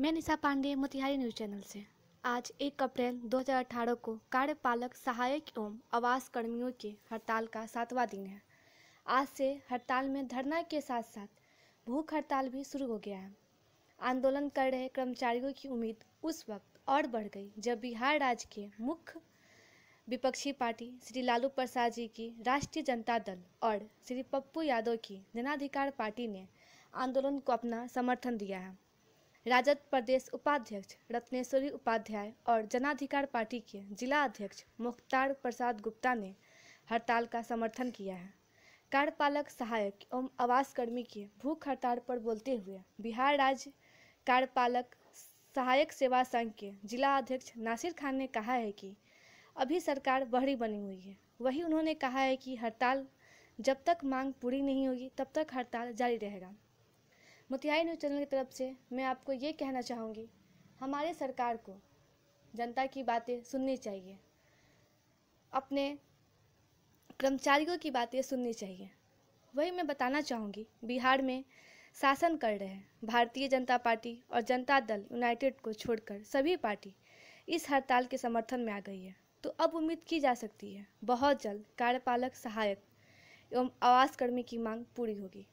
मैं Nisha Pandey Motihari news channel से आज 1 अप्रैल 2018 को कार्यपालक सहायक एवं आवास कर्मियों के हड़ताल का सातवां दिन है आज से हड़ताल में धरना के साथ साथ भूख हड़ताल भी शुरू हो गया है आंदोलन कर रहे कर्मचारियों की उम्मीद उस वक्त और बढ़ गई जब बिहार राज्य के मुख्य विपक्षी पार्टी श्री लालू प्रसाद जी की राष्ट्रीय जनता दल और श्री पप्पू यादव की जनाधिकार पार्टी ने आंदोलन को अपना समर्थन दिया है राजद प्रदेश उपाध्यक्ष रत्नेश्वरी उपाध्याय और जनाधिकार पार्टी के जिला अध्यक्ष मुख्तार प्रसाद गुप्ता ने हड़ताल का समर्थन किया है कार्यपालक सहायक एवं आवास कर्मी की भूख हड़ताल पर बोलते हुए बिहार राज्य कार्यपालक सहायक सेवा संघ के जिला अध्यक्ष नासिर खान ने कहा है कि अभी सरकार बहरी बनी हुई है वही उन्होंने कहा है कि हड़ताल जब तक मांग पूरी नहीं होगी तब तक हड़ताल जारी रहेगा मोतिहारी न्यूज़ चैनल की तरफ से मैं आपको ये कहना चाहूँगी हमारे सरकार को जनता की बातें सुननी चाहिए अपने कर्मचारियों की बातें सुननी चाहिए वही मैं बताना चाहूँगी बिहार में शासन कर रहे हैं भारतीय जनता पार्टी और जनता दल यूनाइटेड को छोड़कर सभी पार्टी इस हड़ताल के समर्थन में आ गई है तो अब उम्मीद की जा सकती है बहुत जल्द कार्यपालक सहायक एवं आवास कर्मी की मांग पूरी होगी